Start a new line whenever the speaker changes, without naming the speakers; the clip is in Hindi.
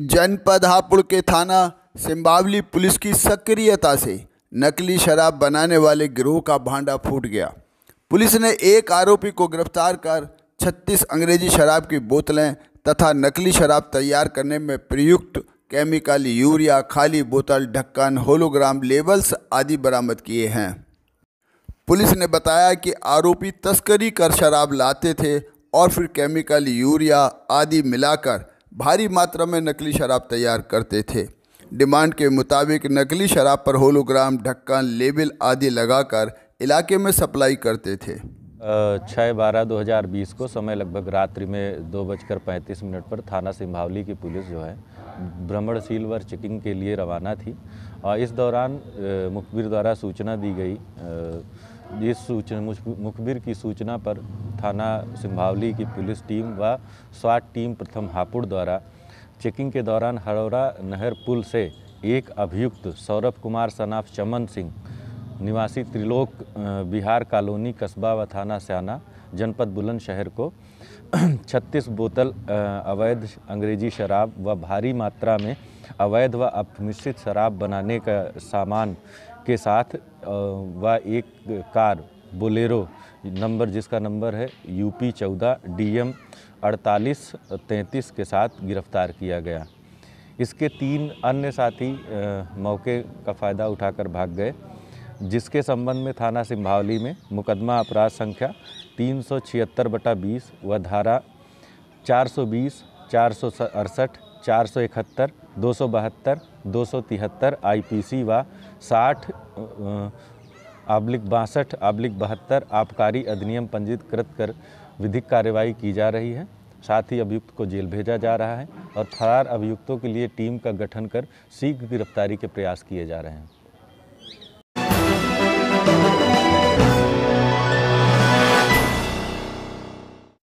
जनपद हापुड़ के थाना सिम्बावली पुलिस की सक्रियता से नकली शराब बनाने वाले गिरोह का भांडा फूट गया पुलिस ने एक आरोपी को गिरफ्तार कर 36 अंग्रेजी शराब की बोतलें तथा नकली शराब तैयार करने में प्रयुक्त केमिकल यूरिया खाली बोतल ढक्कन होलोग्राम लेबल्स आदि बरामद किए हैं पुलिस ने बताया कि आरोपी तस्करी कर शराब लाते थे और फिर केमिकल यूरिया आदि मिलाकर भारी मात्रा में नकली शराब तैयार करते थे डिमांड के मुताबिक नकली शराब पर होलोग्राम ढक्कन लेबल आदि लगाकर इलाके में सप्लाई करते थे
छः बारह दो हज़ार बीस को समय लगभग रात्रि में दो बजकर पैंतीस मिनट पर थाना सिंभावली की पुलिस जो है सील व चेकिंग के लिए रवाना थी और इस दौरान मुखबिर द्वारा सूचना दी गई इस सूचना मुखबिर की सूचना पर थाना सिंभावली की पुलिस टीम व स्वाट टीम प्रथम हापुड़ द्वारा चेकिंग के दौरान हरौरा नहर पुल से एक अभियुक्त सौरभ कुमार सनाफ चमन सिंह निवासी त्रिलोक बिहार कॉलोनी कस्बा व थाना स्याना जनपद बुलंदशहर को 36 बोतल अवैध अंग्रेजी शराब व भारी मात्रा में अवैध व अपमिश्रित शराब बनाने का सामान के साथ वह एक कार बोलेरो नंबर जिसका नंबर है यूपी चौदह डी एम अड़तालीस तैंतीस के साथ गिरफ्तार किया गया इसके तीन अन्य साथी मौके का फ़ायदा उठाकर भाग गए जिसके संबंध में थाना सिंभावली में मुकदमा अपराध संख्या तीन सौ छिहत्तर बटा बीस व धारा चार सौ बीस चार सौ अड़सठ चार सौ इकहत्तर दो सौ बहत्तर दो सौ तिहत्तर आई पी सी व साठ आब्लिक बासठ आब्लिक बहत्तर आबकारी अधिनियम पंजीकृत कर विधिक कार्रवाई की जा रही है साथ ही अभियुक्त को जेल भेजा जा रहा है और फरार अभियुक्तों के लिए टीम का गठन कर शीघ्र गिरफ्तारी के प्रयास किए जा रहे हैं